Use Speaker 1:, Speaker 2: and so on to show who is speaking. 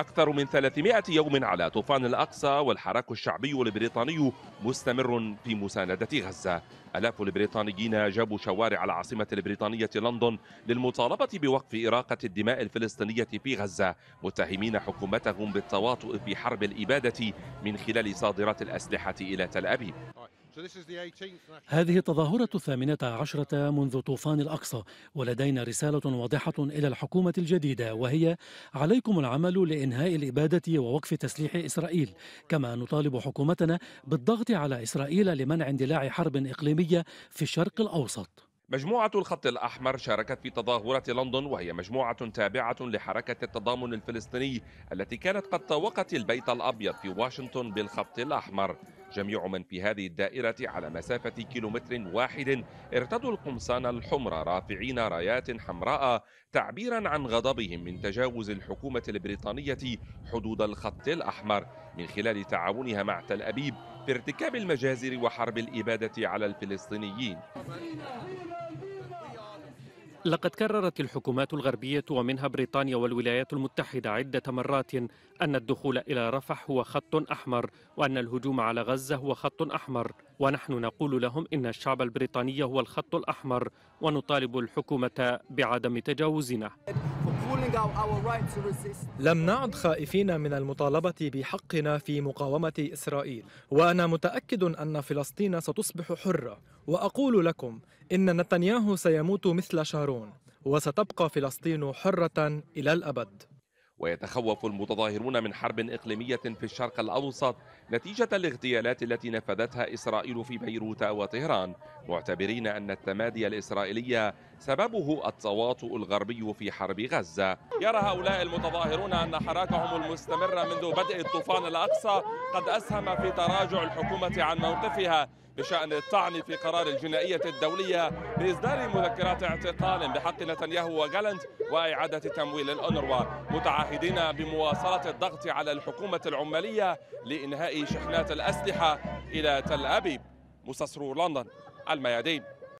Speaker 1: أكثر من 300 يوم على طوفان الأقصى والحراك الشعبي البريطاني مستمر في مساندة غزة ألاف البريطانيين جابوا شوارع العاصمة البريطانية لندن للمطالبة بوقف إراقة الدماء الفلسطينية في غزة متهمين حكومتهم بالتواطؤ في حرب الإبادة من خلال صادرات الأسلحة إلى تل أبيب
Speaker 2: هذه التظاهرة الثامنة عشرة منذ طوفان الأقصى ولدينا رسالة واضحة إلى الحكومة الجديدة وهي عليكم العمل لإنهاء الإبادة ووقف تسليح إسرائيل كما نطالب حكومتنا بالضغط على إسرائيل لمنع اندلاع حرب إقليمية في الشرق الأوسط
Speaker 1: مجموعة الخط الأحمر شاركت في تظاهرة لندن وهي مجموعة تابعة لحركة التضامن الفلسطيني التي كانت قد طوقت البيت الأبيض في واشنطن بالخط الأحمر جميع من في هذه الدائرة على مسافة كيلومتر واحد ارتدوا القمصان الحمر رافعين رايات حمراء تعبيرا عن غضبهم من تجاوز الحكومة البريطانية حدود الخط الأحمر من خلال تعاونها مع تل أبيب في ارتكاب المجازر وحرب الإبادة على الفلسطينيين
Speaker 3: لقد كررت الحكومات الغربية ومنها بريطانيا والولايات المتحدة عدة مرات أن الدخول إلى رفح هو خط أحمر وأن الهجوم على غزة هو خط أحمر ونحن نقول لهم إن الشعب البريطاني هو الخط الأحمر ونطالب الحكومة بعدم تجاوزنا
Speaker 4: لم نعد خائفين من المطالبة بحقنا في مقاومة إسرائيل وأنا متأكد أن فلسطين ستصبح حرة وأقول لكم إن نتنياهو سيموت مثل شارون وستبقى فلسطين حرة إلى الأبد
Speaker 1: ويتخوف المتظاهرون من حرب إقليمية في الشرق الأوسط نتيجة الاغتيالات التي نفذتها إسرائيل في بيروت وطهران معتبرين أن التمادي الإسرائيلي سببه التواطؤ الغربي في حرب غزة يرى هؤلاء المتظاهرون أن حراكهم المستمرة منذ بدء الطوفان الأقصى قد أسهم في تراجع الحكومة عن موقفها بشأن الطعن في قرار الجنائية الدولية بإصدار مذكرات اعتقال بحق نتنياهو وغالنت وإعادة تمويل الأنروا متعهد المتحدين بمواصلة الضغط على الحكومة العمالية لإنهاء شحنات الأسلحة إلى تل أبيب مستصرور لندن الميادين